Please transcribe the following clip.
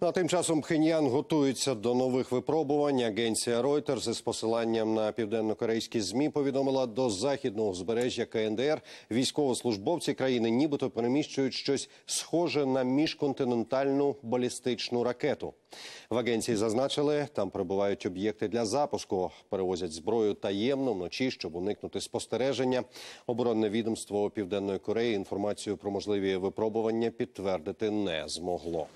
Ну, а тим часом Пхеньян готується до нових випробувань. Агенція Reuters із посиланням на південно-корейські змі повідомила до західного узбережжя КНДР військовослужбовці країни, нібито переміщують щось схоже на міжконтинентальну балістичну ракету. В агенції зазначили, там прибувають об'єкти для запуску, перевозять зброю таємно вночі, щоб уникнути спостереження. Оборонне відомство Південної Кореї інформацію про можливі випробування підтвердити не змогло.